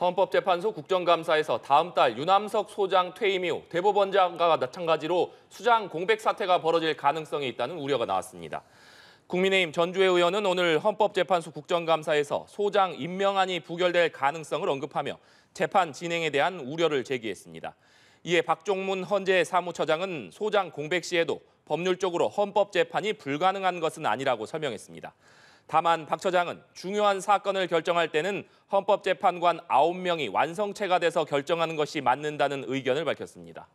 헌법재판소 국정감사에서 다음 달 유남석 소장 퇴임 이후 대법원장과 마찬가지로 수장 공백 사태가 벌어질 가능성이 있다는 우려가 나왔습니다. 국민의힘 전주회 의원은 오늘 헌법재판소 국정감사에서 소장 임명안이 부결될 가능성을 언급하며 재판 진행에 대한 우려를 제기했습니다. 이에 박종문 헌재 사무처장은 소장 공백 시에도 법률적으로 헌법재판이 불가능한 것은 아니라고 설명했습니다. 다만 박 처장은 중요한 사건을 결정할 때는 헌법재판관 9명이 완성체가 돼서 결정하는 것이 맞는다는 의견을 밝혔습니다.